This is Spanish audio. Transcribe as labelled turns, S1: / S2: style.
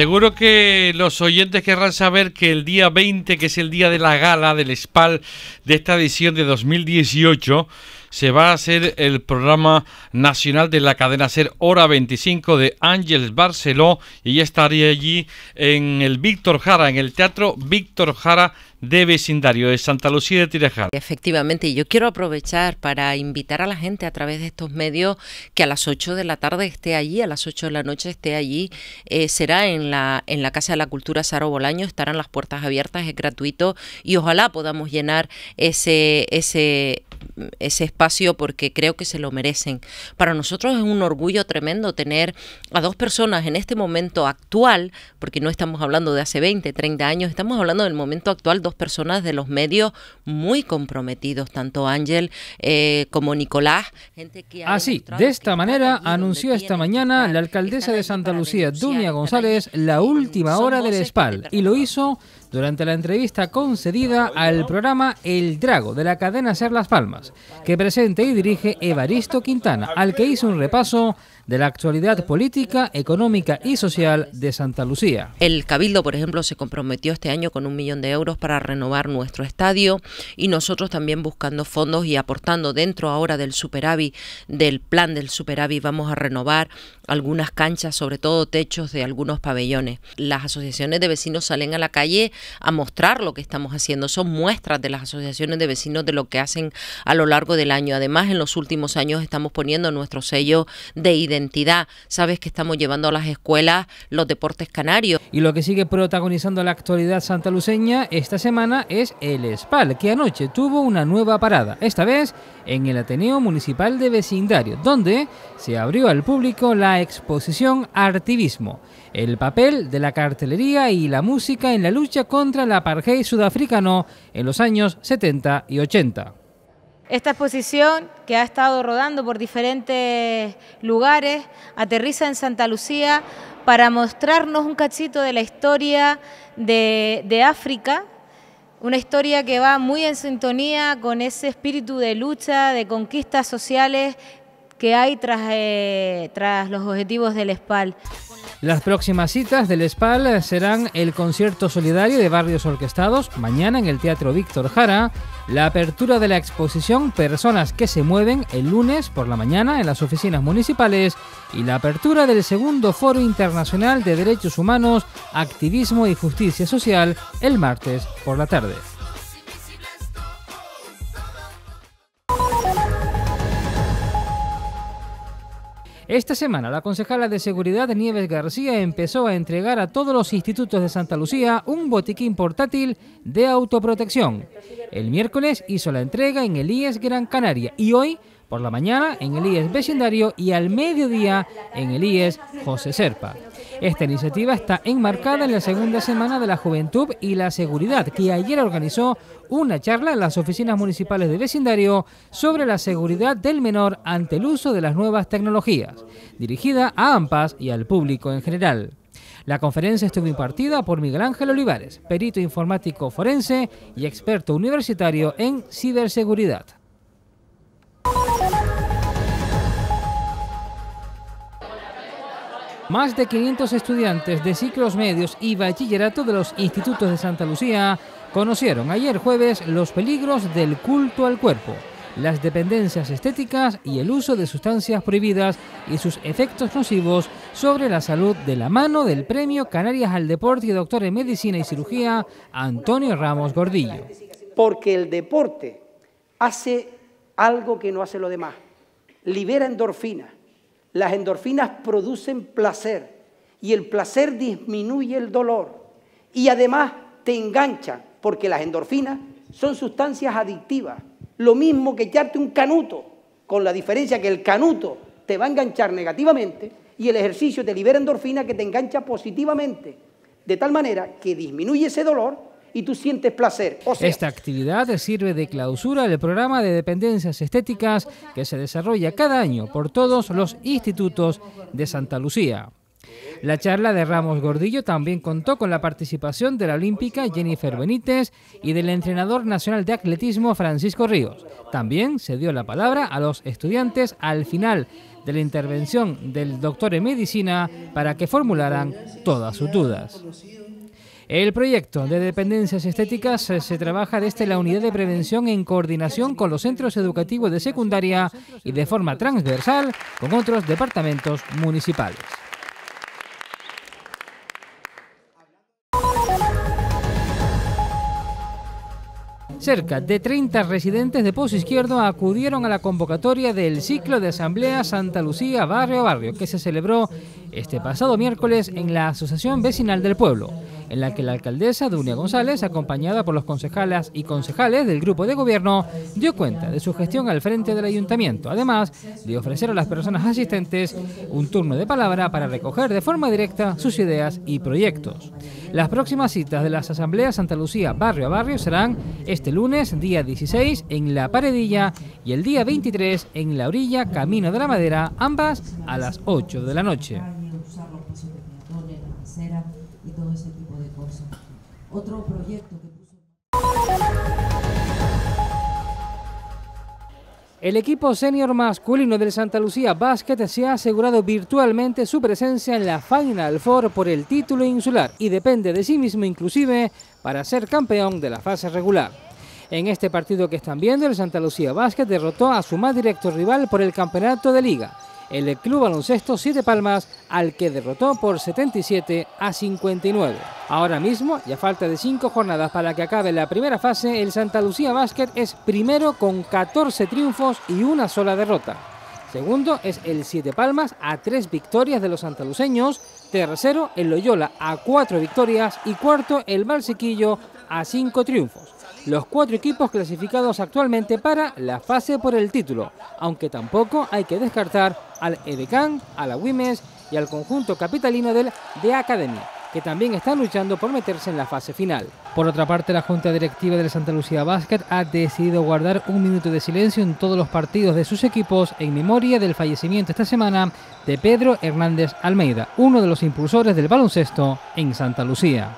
S1: Seguro que los oyentes querrán saber que el día 20, que es el día de la gala del SPAL de esta edición de 2018, se va a hacer el programa nacional de la cadena Ser Hora 25 de Ángeles Barceló y ya estaría allí en el Víctor Jara, en el Teatro Víctor Jara de vecindario de Santa Lucía de Tirajal.
S2: Efectivamente, yo quiero aprovechar para invitar a la gente a través de estos medios que a las 8 de la tarde esté allí, a las 8 de la noche esté allí. Eh, será en la, en la Casa de la Cultura Saro Bolaño, estarán las puertas abiertas, es gratuito y ojalá podamos llenar ese, ese, ese espacio porque creo que se lo merecen. Para nosotros es un orgullo tremendo tener a dos personas en este momento actual, porque no estamos hablando de hace 20, 30 años, estamos hablando del momento actual, dos personas de los medios muy comprometidos, tanto Ángel eh, como Nicolás. Así, ah, de esta manera anunció esta mañana la alcaldesa de Santa
S1: Lucía, Dunia González, la última hora del SPAL, y lo hizo durante la entrevista concedida al programa El Drago de la cadena Ser Las Palmas, que presenta y dirige Evaristo Quintana, al que hizo un repaso de la actualidad política, económica
S2: y social de Santa Lucía. El Cabildo, por ejemplo, se comprometió este año con un millón de euros para renovar nuestro estadio y nosotros también buscando fondos y aportando dentro ahora del superávit, del plan del superávit, vamos a renovar algunas canchas, sobre todo techos de algunos pabellones. Las asociaciones de vecinos salen a la calle a mostrar lo que estamos haciendo. Son muestras de las asociaciones de vecinos de lo que hacen a lo largo del año. Además, en los últimos años estamos poniendo nuestro sello de identidad identidad. Sabes que estamos llevando a las escuelas los deportes canarios.
S1: Y lo que sigue protagonizando la actualidad santaluceña esta semana es el SPAL, que anoche tuvo una nueva parada, esta vez en el Ateneo Municipal de Vecindario, donde se abrió al público la exposición Artivismo, el papel de la cartelería y la música en la lucha contra el apartheid sudafricano en los años 70 y 80.
S2: Esta exposición, que ha estado rodando por diferentes lugares, aterriza en Santa Lucía para mostrarnos un cachito de la historia de, África, una historia que va muy en sintonía con ese espíritu de lucha, de conquistas sociales que hay eh, tras, los objetivos del SPAL.
S1: Las próximas citas del SPAL serán el concierto solidario de barrios orquestados mañana en el Teatro Víctor Jara, la apertura de la exposición Personas que se mueven el lunes por la mañana en las oficinas municipales y la apertura del segundo Foro Internacional de Derechos Humanos, Activismo y Justicia Social el martes por la tarde. Esta semana, la concejala de Seguridad Nieves García empezó a entregar a todos los institutos de Santa Lucía un botiquín portátil de autoprotección. El miércoles hizo la entrega en el IES Gran Canaria y hoy por la mañana en el IES vecindario y al mediodía en el IES José Serpa. Esta iniciativa está enmarcada en la segunda semana de la Juventud y la Seguridad, que ayer organizó una charla en las oficinas municipales de vecindario sobre la seguridad del menor ante el uso de las nuevas tecnologías, dirigida a AMPAS y al público en general. La conferencia estuvo impartida por Miguel Ángel Olivares, perito informático forense y experto universitario en ciberseguridad. Más de 500 estudiantes de ciclos medios y bachillerato de los institutos de Santa Lucía conocieron ayer jueves los peligros del culto al cuerpo, las dependencias estéticas y el uso de sustancias prohibidas y sus efectos nocivos sobre la salud de la mano del Premio Canarias al Deporte y Doctor en Medicina y Cirugía Antonio Ramos Gordillo. Porque el deporte hace algo que no hace lo demás, libera endorfinas las endorfinas producen placer y el placer disminuye el dolor y además te engancha porque las endorfinas son sustancias adictivas. Lo mismo que echarte un canuto, con la diferencia que el canuto te va a enganchar negativamente y el ejercicio te libera endorfina que te engancha positivamente. De tal manera que disminuye ese dolor y tú sientes placer. Esta actividad sirve de clausura del programa de dependencias estéticas que se desarrolla cada año por todos los institutos de Santa Lucía. La charla de Ramos Gordillo también contó con la participación de la olímpica Jennifer Benítez y del entrenador nacional de atletismo Francisco Ríos. También se dio la palabra a los estudiantes al final de la intervención del doctor en medicina para que formularan todas sus dudas. El proyecto de dependencias estéticas eh, se trabaja desde la unidad de prevención en coordinación con los centros educativos de secundaria y de forma transversal con otros departamentos municipales. Cerca de 30 residentes de Pozo Izquierdo acudieron a la convocatoria del ciclo de asamblea Santa Lucía Barrio a Barrio, que se celebró este pasado miércoles en la Asociación Vecinal del Pueblo en la que la alcaldesa Dunia González, acompañada por los concejalas y concejales del grupo de gobierno, dio cuenta de su gestión al frente del ayuntamiento, además de ofrecer a las personas asistentes un turno de palabra para recoger de forma directa sus ideas y proyectos. Las próximas citas de las asambleas Santa Lucía barrio a barrio serán este lunes, día 16, en La Paredilla y el día 23 en La Orilla, Camino de la Madera, ambas a las 8 de la noche. El equipo senior masculino del Santa Lucía Basket se ha asegurado virtualmente su presencia en la Final Four por el título insular y depende de sí mismo inclusive para ser campeón de la fase regular. En este partido que están viendo, el Santa Lucía Basket derrotó a su más directo rival por el campeonato de liga, el Club Baloncesto Siete Palmas, al que derrotó por 77 a 59. Ahora mismo, ya falta de cinco jornadas para que acabe la primera fase, el Santa Lucía Básquet es primero con 14 triunfos y una sola derrota. Segundo es el Siete Palmas a tres victorias de los santaluceños. Tercero el Loyola a cuatro victorias. Y cuarto el Valsequillo a cinco triunfos los cuatro equipos clasificados actualmente para la fase por el título, aunque tampoco hay que descartar al Edecán, a la Wimes y al conjunto capitalino del de Academia que también están luchando por meterse en la fase final. Por otra parte, la Junta Directiva del Santa Lucía Basket ha decidido guardar un minuto de silencio en todos los partidos de sus equipos en memoria del fallecimiento esta semana de Pedro Hernández Almeida, uno de los impulsores del baloncesto en Santa Lucía.